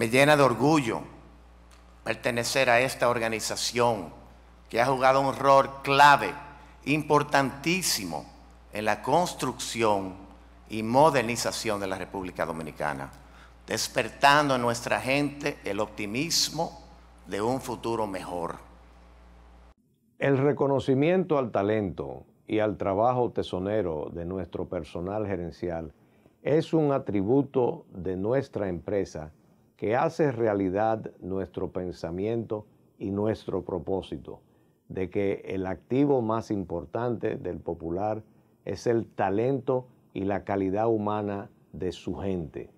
Me llena de orgullo pertenecer a esta organización que ha jugado un rol clave, importantísimo, en la construcción y modernización de la República Dominicana, despertando en nuestra gente el optimismo de un futuro mejor. El reconocimiento al talento y al trabajo tesonero de nuestro personal gerencial es un atributo de nuestra empresa que hace realidad nuestro pensamiento y nuestro propósito de que el activo más importante del popular es el talento y la calidad humana de su gente.